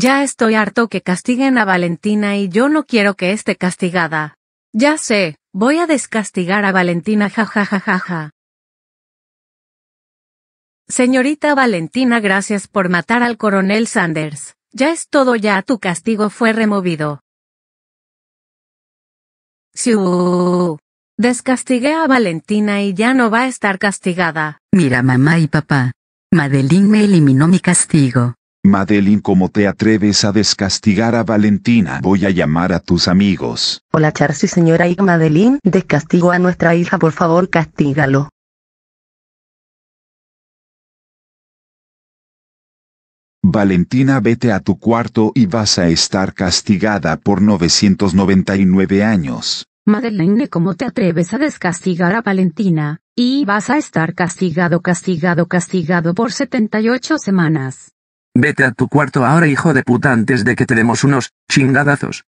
Ya estoy harto que castiguen a Valentina y yo no quiero que esté castigada. Ya sé, voy a descastigar a Valentina jajajajaja. Ja, Señorita Valentina, gracias por matar al coronel Sanders. Ya es todo ya tu castigo fue removido. Siu. Descastigué a Valentina y ya no va a estar castigada. Mira mamá y papá. Madeline me eliminó mi castigo. Madeline, ¿cómo te atreves a descastigar a Valentina? Voy a llamar a tus amigos. Hola Charcy, señora y Madeline, descastigo a nuestra hija, por favor, castígalo. Valentina, vete a tu cuarto y vas a estar castigada por 999 años. Madeline, ¿cómo te atreves a descastigar a Valentina? Y vas a estar castigado, castigado, castigado por 78 semanas. Vete a tu cuarto ahora hijo de puta antes de que te demos unos chingadazos.